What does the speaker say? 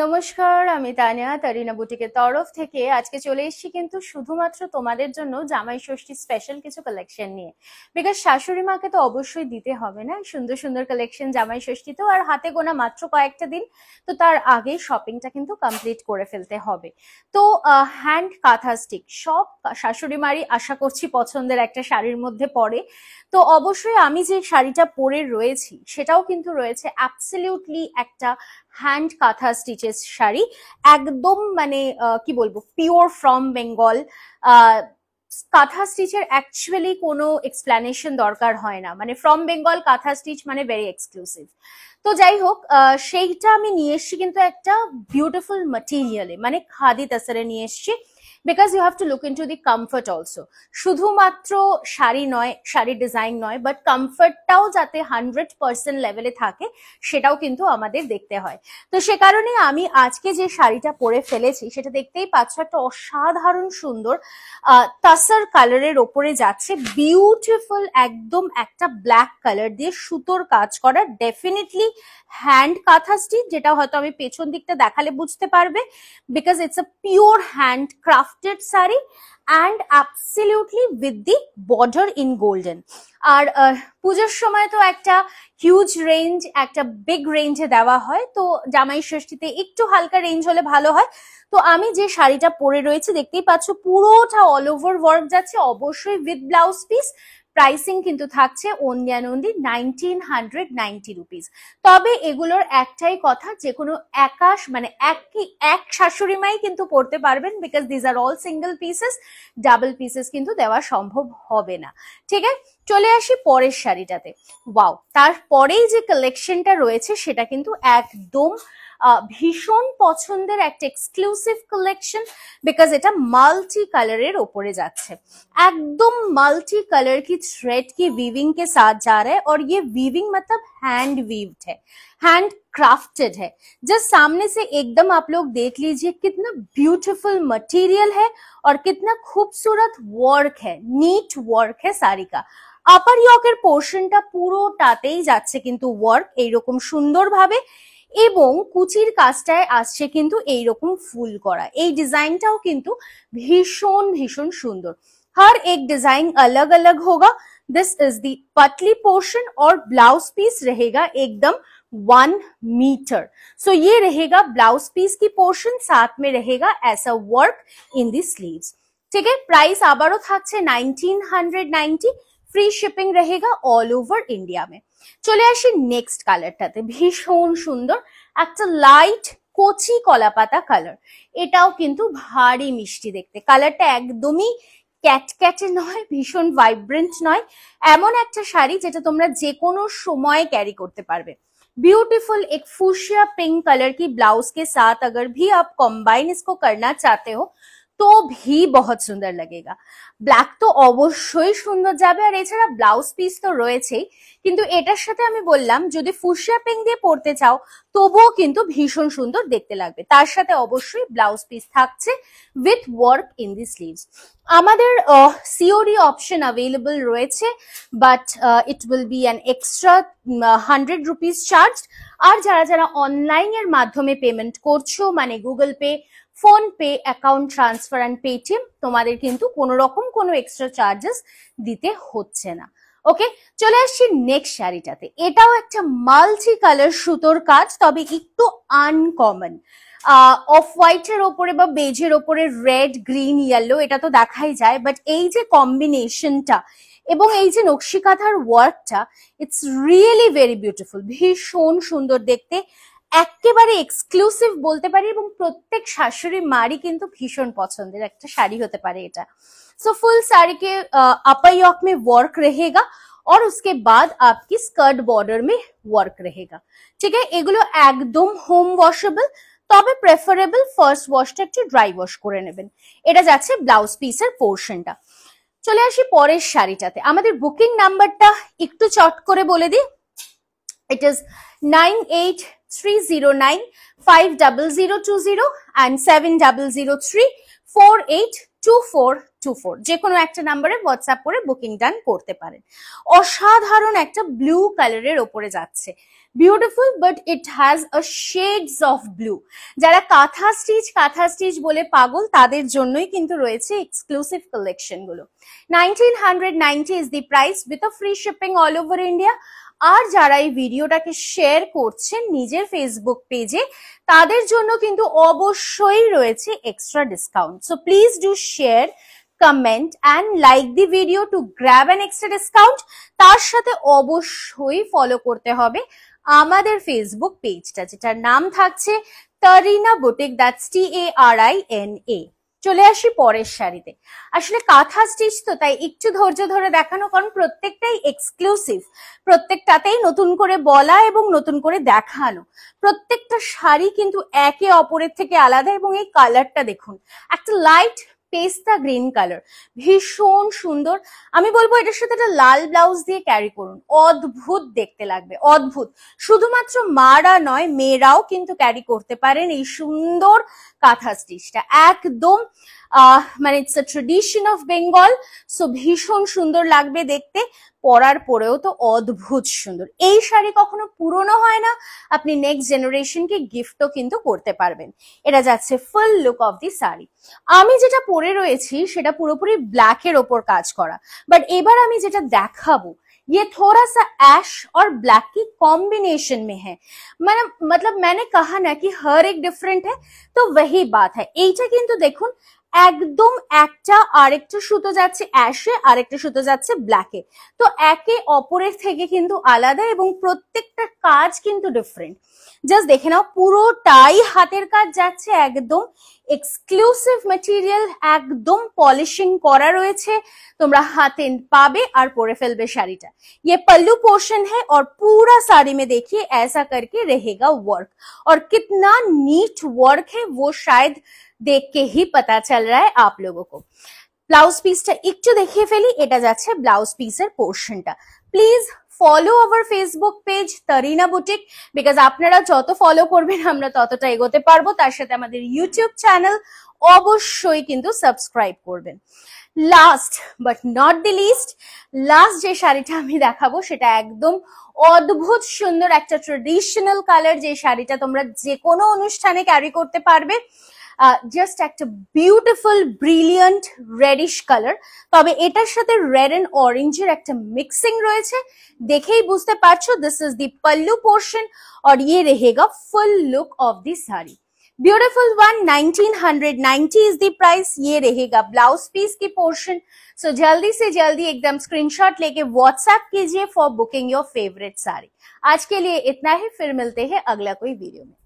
নমস্কার আমি তানিয়া তারিনা বুটিকের তরফ থেকে আজকে চলে এসেছি কিন্তু শুধুমাত্র তোমাদের জন্য জামাই ষষ্ঠী স্পেশাল কিছু কালেকশন নিয়ে বিকজ শাশুড়ি মাকে তো অবশ্যই দিতে হবে না সুন্দর সুন্দর কালেকশন জামাই ষষ্ঠীতেও আর হাতে গোনা মাত্র কয়েকটা দিন তো তার আগেই শপিংটা কিন্তু কমপ্লিট করে ফেলতে হবে তো হ্যান্ড কাঁথা স্টিক সব শাশুড়ি মারই আশা করছি পছন্দের একটা শাড়ির মধ্যে পড়ে তো অবশ্যই আমি যে শাড়িটা পরে রয়েছি সেটাও কিন্তু রয়েছে অ্যাবসলিউটলি একটা হ্যান্ড কাঁথা স্টিচেস শাড়ি একদম মানে কি বলবো পিওর ফ্রম বেঙ্গল কাঁথা স্টিচের অ্যাকচুয়ালি কোনো এক্সপ্লানেশন দরকার হয় না মানে ফ্রম বেঙ্গল কাঁথা স্টিচ মানে ভেরি এক্সক্লুসিভ তো যাই হোক সেইটা আমি নিয়ে এসছি কিন্তু একটা বিউটিফুল মেটিরিয়ালে মানে খাদি তাসারে নিয়ে এসছি because you have to look into the comfort also শুধুমাত্র শাড়ি নয় শাড়ি ডিজাইন নয় বাট কমফর্টটাও যাতে হান্ড্রেড পার্সেন্ট লেভেলে থাকে সেটাও কিন্তু আমাদের দেখতে হয় তো সে কারণে আমি আজকে যে শাড়িটা পরে ফেলেছি সেটা দেখতেই পাচ্ছ একটা অসাধারণ সুন্দর তাসার কালারের ওপরে যাচ্ছে বিউটিফুল একদম একটা ব্ল্যাক কালার দিয়ে সুতোর কাজ করা ডেফিনেটলি হ্যান্ড কাঁথা স্টিচ যেটা হয়তো আমি পেছন দিকটা দেখালে বুঝতে পারবে because it's a pure hand craft crafted sari and absolutely with the border in golden আর পুজোর সময় তো একটা হিউজ রেঞ্জ একটা বিগ রেঞ্জে দেওয়া হয় তো জামাই ষষ্ঠীতে একটু হালকা রেঞ্জ হলে ভালো হয় তো আমি যে শাড়িটা পরে রয়েছে দেখতেই পাচ্ছ পুরোটা অল ওভার ওয়ার্ক যাচ্ছে অবশ্যই উইথ ব্লাউজ পিস প্রাইসিং কিন্তু থাকছে অন্যান্য নাইনটিন হান্ড্রেড নাইনটি রুপিস তবে এগুলোর একটাই কথা যে কোনো একাশ মানে একই এক শাশুড়ি মাই কিন্তু পড়তে পারবেন because these are all single pieces double pieces কিন্তু দেওয়া সম্ভব হবে না ঠিক আছে চলে আসি পরের শাড়িটাতে ওয়াও তারপরেই যে কালেকশনটা রয়েছে সেটা কিন্তু একদম ভীষণ পছন্দের একটা এক্সক্লুসিভ কালেকশন বিকজ এটা মাল্টি কালারের ওপরে যাচ্ছে একদম মাল্টি কালার की थ्रेड की वीविंग के साथ जा रहा है और ये वीविंग मतलब हैंड वीव्ड है हैंड क्राफ्टेड है जस्ट सामने से एकदम आप लोग देख लीजिए कितना ब्यूटीफुल मटेरियल है और कितना खूबसूरत वर्क है नीट वर्क है साड़ी का আপার ইয়কের পোর্শনটা পুরোটাতেই যাচ্ছে কিন্তু ওয়ার্ক सुंदर भावे हर एक डिजाइन अलग अलग होगा दिस इज दी पतली पोर्शन और ब्लाउज पीस रहेगा एकदम वन मीटर सो ये रहेगा ब्लाउज पीस की पोर्शन साथ में रहेगा ऐसा वर्क इन दी स्लीव्स ठीक है प्राइस आबारो हंड्रेड नाइनटी फ्री शिपिंग रहेगा ऑल ओवर इंडिया में চলে আসি নেক্সট কালারটাতে ভীষণ সুন্দর একটা লাইট কচি কলাপাতা কালার এটাও কিন্তু ভারী মিষ্টি দেখতে কালারটা একদমই ক্যাটক্যাটে নয় ভীষণ ভাইব্রেন্ট নয় এমন একটা শাড়ি যেটা তোমরা যে কোনো সময় ক্যারি করতে পারবে ब्यूटीफुल एक फूशिया पिंक कलर की ब्लाउज के साथ अगर भी आप कॉम्बाइन इसको करना चाहते हो তো ভি बहुत সুন্দর লাগেগা ব্ল্যাক তো অবশ্যই সুন্দর যাবে আর এছাড়া ব্লাউজ পিস তো রয়েছেই কিন্তু এটার সাথে আমি বললাম যদি ফুসিয়া পিং দিয়ে পড়তে চাও তবুও কিন্তু ভীষণ সুন্দর দেখতে লাগবে তার সাথে অবশ্যই ব্লাউজ পিস থাকছে with work in the sleeves আমাদের সিওরি অপশন অ্যাভেলেবল রয়েছে but it will be an extra hundred rupees charge আর যারা যারা অনলাইনের মাধ্যমে পেমেন্ট করছো মানে Google Pay PhonePe account transfer and Paytm তোমাদের কিন্তু কোনো রকম কোনো এক্সট্রা চার্জেস দিতে হচ্ছে না ওকে চলে আসছি নেক্সট শাড়িটাতে এটাও একটা মাল্টি কালার সুতোর কাজ তবে একটু আনকমন অফ হোয়াইটের ওপরে বা বেজের ওপরে রেড গ্রিন ইয়েলো এটা তো দেখাই যায় বাট এই যে কম্বিনেশনটা এবং এই যে নকশিকাথার ওয়ার্কটা ইটস রিয়েলি ভেরি বিউটিফুল ভীষণ সুন্দর দেখতে একেবারে এক্সক্লুসিভ বলতে পারি এবং প্রত্যেক শাশুড়ি মারই কিন্তু ভীষণ পছন্দের একটা শাড়ি হতে পারে এটা সো ফুল শাড়িকে के মে ওয়ার্ক में वर्क और उसके बाद आपकी स्कर्ट बॉर्डर में वर्क रहेगा ঠিক আছে এগুলো একদম হোম ওয়াশেবল তবে প্রেফারেবল ফার্স্ট ওয়াশটা একটু ড্রাই ওয়াশ করে নেবেন এটা যাচ্ছে ব্লাউজ পিসের পোর্শনটা চলে আসি পরের শাড়িটাতে আমাদের বুকিং নাম্বারটা একটু চট করে বলে দিই it is nine eight 309 5002 and 7003 482424 যে কোনো একটা নাম্বারে হোয়াটসঅ্যাপ করে বুকিং ডান করতে পারেন অসাধারণ একটা ব্লু কালারের ওপরে যাচ্ছে beautiful but it has a shades of blue যারা কাঁথা স্টিচ কাঁথা স্টিচ বলে পাগল তাদের জন্যই কিন্তু রয়েছে এক্সক্লুসিভ কালেকশন গুলো nineteen hundred ninety is the price with a free shipping all over India আর যারা এই ভিডিওটাকে শেয়ার করছেন নিজের ফেসবুক পেজে তাদের জন্য কিন্তু অবশ্যই রয়েছে extra discount so please do share comment and like the video to grab an extra discount তার সাথে অবশ্যই ফলো করতে হবে আমাদের ফেসবুক পেজটা যেটার নাম থাকছে Tarina boutique that's T A R I N A চলে আসি পরের শাড়িতে আসলে কাঁথা স্টিচ তো তাই একটু ধৈর্য ধরে দেখানো কারণ প্রত্যেকটাই এক্সক্লুসিভ প্রত্যেকটাতেই নতুন করে বলা এবং নতুন করে দেখানো প্রত্যেকটা শাড়ি কিন্তু একে অপরের থেকে আলাদা এবং এই কালারটা দেখুন একটা লাইট পেস্তা গ্রিন কালার ভীষণ সুন্দর আমি বলবো এটার সাথে একটা লাল ব্লাউজ দিয়ে ক্যারি করুন অদ্ভুত দেখতে লাগবে অদ্ভুত শুধুমাত্র মারা নয় মেয়েরাও কিন্তু ক্যারি করতে পারেন এই সুন্দর কাঁথা স্টিচটা একদম মানে it's a tradition of Bengal so ভীষণ সুন্দর লাগবে দেখতে পরার পরেও তো অদ্ভুত সুন্দর এই শাড়ি কখনো পুরনো হয় না আপনি নেক্সট জেনারেশনকে গিফটও কিন্তু করতে পারবেন এটা যাচ্ছে full look of the sari আমি যেটা পরে রয়েছি সেটা পুরোপুরি ব্ল্যাকের ওপর কাজ করা বাট এবার আমি যেটা দেখাবো ये थोड़ा सा ऐश और ब्लैक की कॉम्बिनेशन में है मैंने मतलब मैंने कहा ना कि हर एक डिफरेंट है तो वही बात है এইটা কিন্তু দেখুন একদম একটা আরেকটা সুতো যাচ্ছে অ্যাশে আরেকটা সুতো যাচ্ছে ব্ল্যাকে তো একে অপরের থেকে কিন্তু আলাদা এবং প্রত্যেকটা কাজ কিন্তু ডিফারেন্ট जस्ट देखे ना पुरोटाई हाथ का एक्सक्लूसिव मेटेरियल एकदम पॉलिशिंग करा रही है तुम्हारा हाथ पा और पड़े फिले शाड़ी ये पल्लू पोर्शन है और पूरा साड़ी में देखिए ऐसा करके रहेगा वर्क और कितना नीट वर्क है वो शायद देख के ही पता चल रहा है आप लोगों को ब्लाउज पीस एक देखिए फिली एट जा ब्लाउज पिसर portion please follow our Facebook page Tarina boutique because আপনারা যত ফলো করবেন আমরা ততটা এগোতে পারবো তার সাথে আমাদের ইউটিউব চ্যানেল অবশ্যই কিন্তু সাবস্ক্রাইব করবেন last but not the least last যে শাড়িটা আমি দেখাবো সেটা একদম অদ্ভুত সুন্দর একটা ট্রেডিশনাল কালার যে শাড়িটা তোমরা যে কোনো অনুষ্ঠানে ক্যারি করতে পারবে जस्ट एक ब्यूटिफुल ब्रिलियंट रेडिश कलर तब एटार साथ रेड एंड ऑरेंजर एक मिक्सिंग रही है देखे ही बुझते this is the pallu portion और ये रहेगा full look of the sari beautiful one 1990 is the price ये रहेगा ब्लाउज पीस की पोर्शन सो जल्दी से जल्दी एकदम स्क्रीनशॉट लेके व्हाट्सएप कीजिए for booking your favourite sari आज के लिए इतना ही फिर मिलते हैं अगला कोई वीडियो में